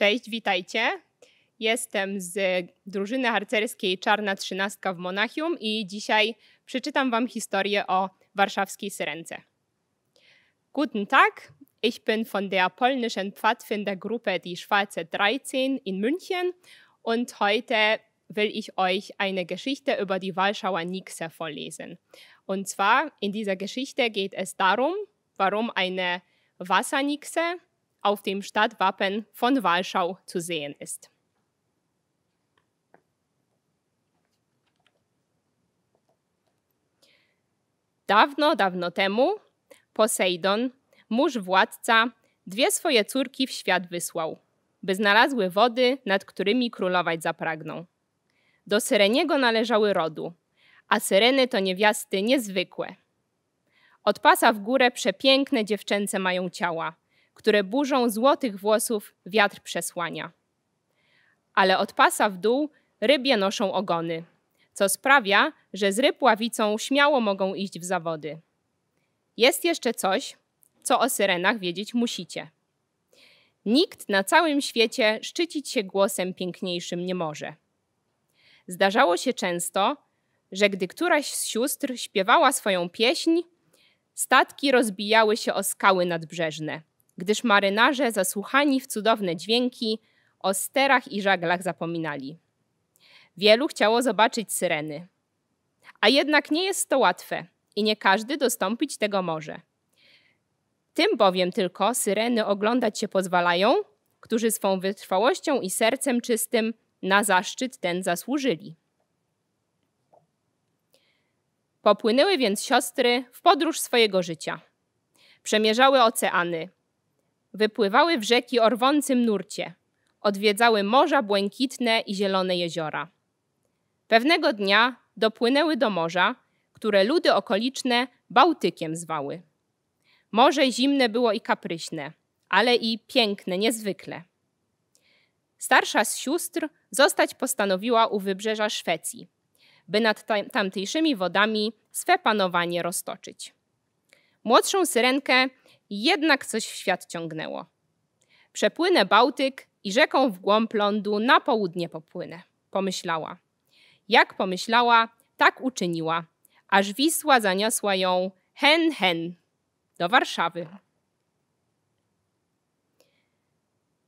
Cześć, witajcie. Jestem z drużyny harcerskiej Czarna Trzynastka w Monachium i dzisiaj przeczytam Wam historię o warszawskiej Syrence. Guten Tag, ich bin von der polnischen Pfadfindergruppe Die Schwarze 13 in München und heute will ich euch eine Geschichte über die Walschauer Nixe vorlesen. Und zwar in dieser Geschichte geht es darum, warum eine Wassernixe auf dem Stadtwappen von Walschau zu sehen ist. Dawno, dawno temu Posejdon, mórz władca, dwie swoje córki w świat wysłał, by znalazły wody, nad którymi królować zapragną. Do Syreniego należały rodu, a Syreny to niewiasty niezwykłe. Od pasa w górę przepiękne dziewczęce mają ciała, które burzą złotych włosów wiatr przesłania. Ale od pasa w dół rybie noszą ogony, co sprawia, że z ryb ławicą śmiało mogą iść w zawody. Jest jeszcze coś, co o syrenach wiedzieć musicie. Nikt na całym świecie szczycić się głosem piękniejszym nie może. Zdarzało się często, że gdy któraś z sióstr śpiewała swoją pieśń, statki rozbijały się o skały nadbrzeżne, gdyż marynarze zasłuchani w cudowne dźwięki o sterach i żaglach zapominali. Wielu chciało zobaczyć syreny. A jednak nie jest to łatwe i nie każdy dostąpić tego może. Tym bowiem tylko syreny oglądać się pozwalają, którzy swą wytrwałością i sercem czystym na zaszczyt ten zasłużyli. Popłynęły więc siostry w podróż swojego życia. Przemierzały oceany, Wypływały w rzeki o rwącym nurcie. Odwiedzały morza błękitne i zielone jeziora. Pewnego dnia dopłynęły do morza, które ludy okoliczne Bałtykiem zwały. Morze zimne było i kapryśne, ale i piękne niezwykle. Starsza z sióstr zostać postanowiła u wybrzeża Szwecji, by nad tamtejszymi wodami swe panowanie roztoczyć. Młodszą syrenkę jednak coś w świat ciągnęło. Przepłynę Bałtyk i rzeką w głąb lądu na południe popłynę, pomyślała. Jak pomyślała, tak uczyniła, aż Wisła zaniosła ją hen hen do Warszawy.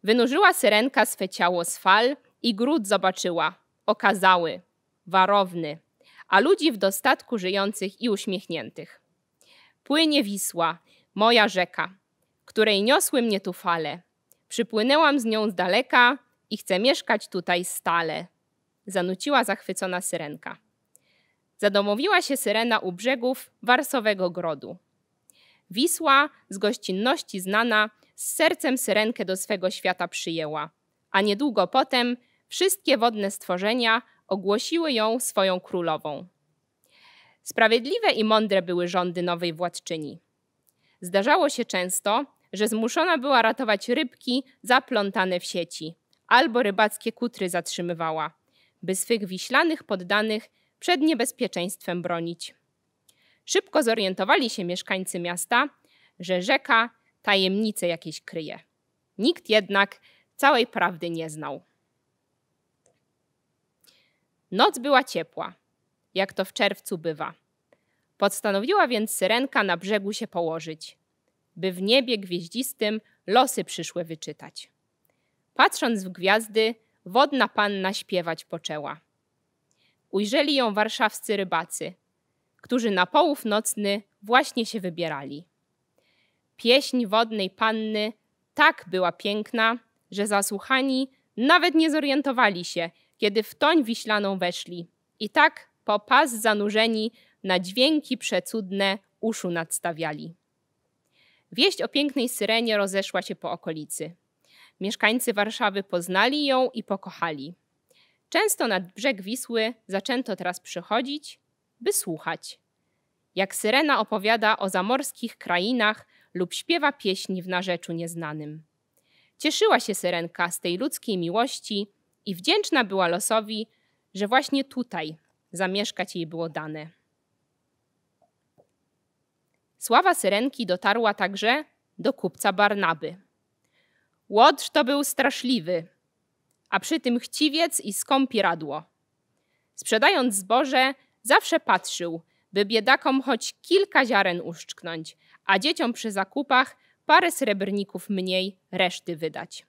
Wynurzyła syrenka swe ciało z fal i gród zobaczyła, okazały, warowny, a ludzi w dostatku żyjących i uśmiechniętych. Płynie Wisła, moja rzeka, której niosły mnie tu fale. Przypłynęłam z nią z daleka i chcę mieszkać tutaj stale. Zanuciła zachwycona syrenka. Zadomowiła się syrena u brzegów Warsowego Grodu. Wisła, z gościnności znana, z sercem syrenkę do swego świata przyjęła, a niedługo potem wszystkie wodne stworzenia ogłosiły ją swoją królową. Sprawiedliwe i mądre były rządy nowej władczyni. Zdarzało się często, że zmuszona była ratować rybki zaplątane w sieci, albo rybackie kutry zatrzymywała, by swych wiślanych poddanych przed niebezpieczeństwem bronić. Szybko zorientowali się mieszkańcy miasta, że rzeka tajemnice jakieś kryje. Nikt jednak całej prawdy nie znał. Noc była ciepła, jak to w czerwcu bywa. Postanowiła więc syrenka na brzegu się położyć, by w niebie gwieździstym losy przyszłe wyczytać. Patrząc w gwiazdy, wodna panna śpiewać poczęła. Ujrzeli ją warszawscy rybacy, którzy na połów nocny właśnie się wybierali. Pieśń wodnej panny tak była piękna, że zasłuchani nawet nie zorientowali się, kiedy w toń wiślaną weszli. I tak po pas zanurzeni na dźwięki przecudne uszu nadstawiali. Wieść o pięknej syrenie rozeszła się po okolicy. Mieszkańcy Warszawy poznali ją i pokochali. Często nad brzeg Wisły zaczęto teraz przychodzić, by słuchać. Jak syrena opowiada o zamorskich krainach lub śpiewa pieśni w narzeczu nieznanym. Cieszyła się syrenka z tej ludzkiej miłości i wdzięczna była losowi, że właśnie tutaj zamieszkać jej było dane. Sława Syrenki dotarła także do kupca Barnaby. Łodrz to był straszliwy, a przy tym chciwiec i skąpi radło. Sprzedając zboże, zawsze patrzył, by biedakom choć kilka ziaren uszczknąć, a dzieciom przy zakupach parę srebrników mniej reszty wydać.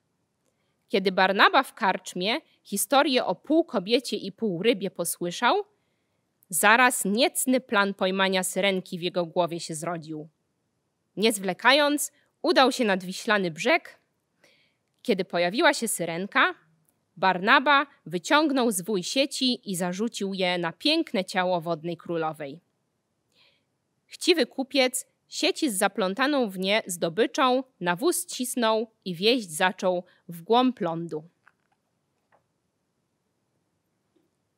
Kiedy Barnaba w karczmie historię o pół kobiecie i pół rybie posłyszał, Zaraz niecny plan pojmania syrenki w jego głowie się zrodził. Nie zwlekając, udał się nad wiślany brzeg. Kiedy pojawiła się syrenka, Barnaba wyciągnął zwój sieci i zarzucił je na piękne ciało wodnej królowej. Chciwy kupiec sieci z zaplątaną w nie zdobyczą na wóz cisnął i wieść zaczął w głąb lądu.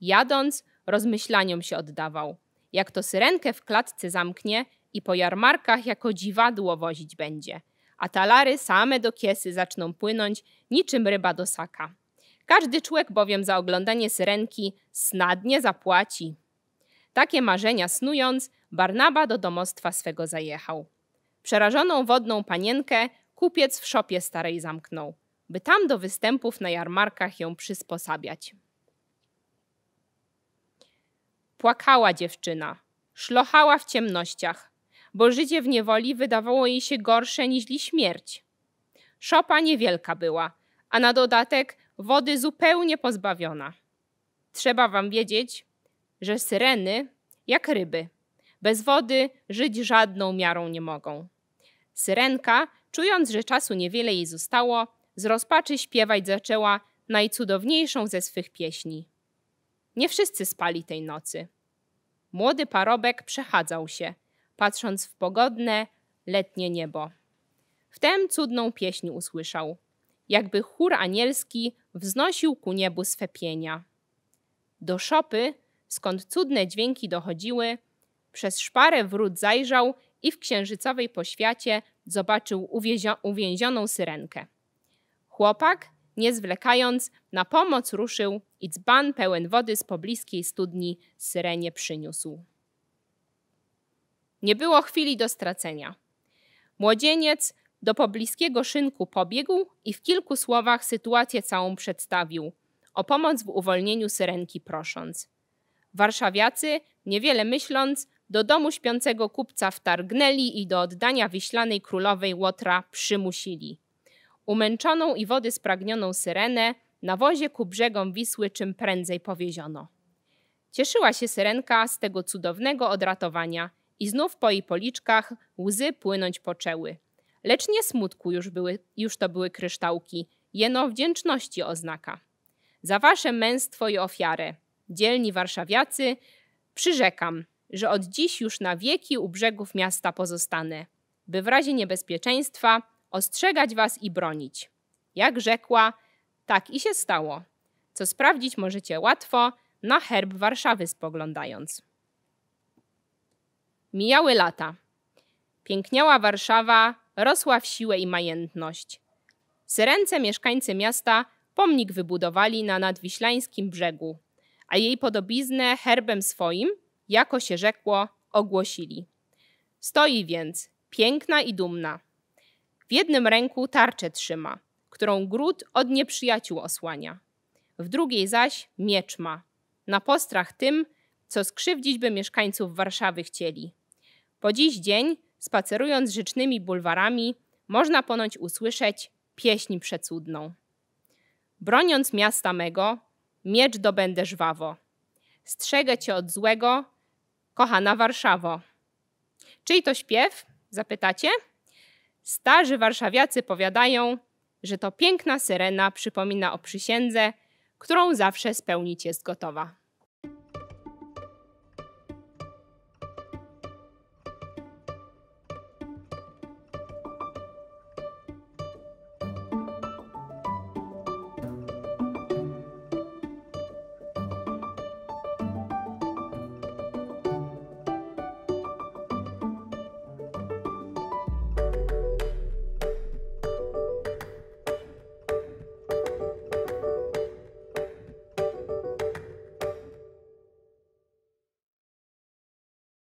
Jadąc, rozmyślaniom się oddawał. Jak to syrenkę w klatce zamknie i po jarmarkach jako dziwadło wozić będzie. A talary same do kiesy zaczną płynąć niczym ryba do saka. Każdy człowiek bowiem za oglądanie syrenki snadnie zapłaci. Takie marzenia snując, Barnaba do domostwa swego zajechał. Przerażoną wodną panienkę kupiec w szopie starej zamknął, by tam do występów na jarmarkach ją przysposabiać. Płakała dziewczyna, szlochała w ciemnościach, bo życie w niewoli wydawało jej się gorsze niż śmierć. Szopa niewielka była, a na dodatek wody zupełnie pozbawiona. Trzeba wam wiedzieć, że syreny, jak ryby, bez wody żyć żadną miarą nie mogą. Syrenka, czując, że czasu niewiele jej zostało, z rozpaczy śpiewać zaczęła najcudowniejszą ze swych pieśni. Nie wszyscy spali tej nocy. Młody parobek przechadzał się, patrząc w pogodne, letnie niebo. Wtem cudną pieśń usłyszał, jakby chór anielski wznosił ku niebu swe pienia. Do szopy, skąd cudne dźwięki dochodziły, przez szparę wrót zajrzał i w księżycowej poświacie zobaczył uwięzioną syrenkę. Chłopak nie zwlekając, na pomoc ruszył i dzban pełen wody z pobliskiej studni Syrenie przyniósł. Nie było chwili do stracenia. Młodzieniec do pobliskiego szynku pobiegł i w kilku słowach sytuację całą przedstawił, o pomoc w uwolnieniu Syrenki prosząc. Warszawiacy, niewiele myśląc, do domu śpiącego kupca wtargnęli i do oddania wyślanej królowej Łotra przymusili. Umęczoną i wody spragnioną syrenę na wozie ku brzegom Wisły czym prędzej powieziono. Cieszyła się syrenka z tego cudownego odratowania i znów po jej policzkach łzy płynąć poczęły. Lecz nie smutku już, były, już to były kryształki, jeno wdzięczności oznaka. Za wasze męstwo i ofiarę, dzielni warszawiacy, przyrzekam, że od dziś już na wieki u brzegów miasta pozostanę, by w razie niebezpieczeństwa ostrzegać was i bronić. Jak rzekła, tak i się stało, co sprawdzić możecie łatwo na herb Warszawy spoglądając. Mijały lata. Piękniała Warszawa, rosła w siłę i majętność. Syrence mieszkańcy miasta pomnik wybudowali na nadwiślańskim brzegu, a jej podobiznę herbem swoim, jako się rzekło, ogłosili. Stoi więc, piękna i dumna, w jednym ręku tarczę trzyma, którą gród od nieprzyjaciół osłania. W drugiej zaś miecz ma, na postrach tym, co skrzywdzić by mieszkańców Warszawy chcieli. Po dziś dzień, spacerując życznymi bulwarami, można ponoć usłyszeć pieśń przecudną. Broniąc miasta mego, miecz dobędę żwawo. Strzegę cię od złego, kochana Warszawo. Czyj to śpiew? Zapytacie? Starzy warszawiacy powiadają, że to piękna syrena przypomina o przysiędze, którą zawsze spełnić jest gotowa.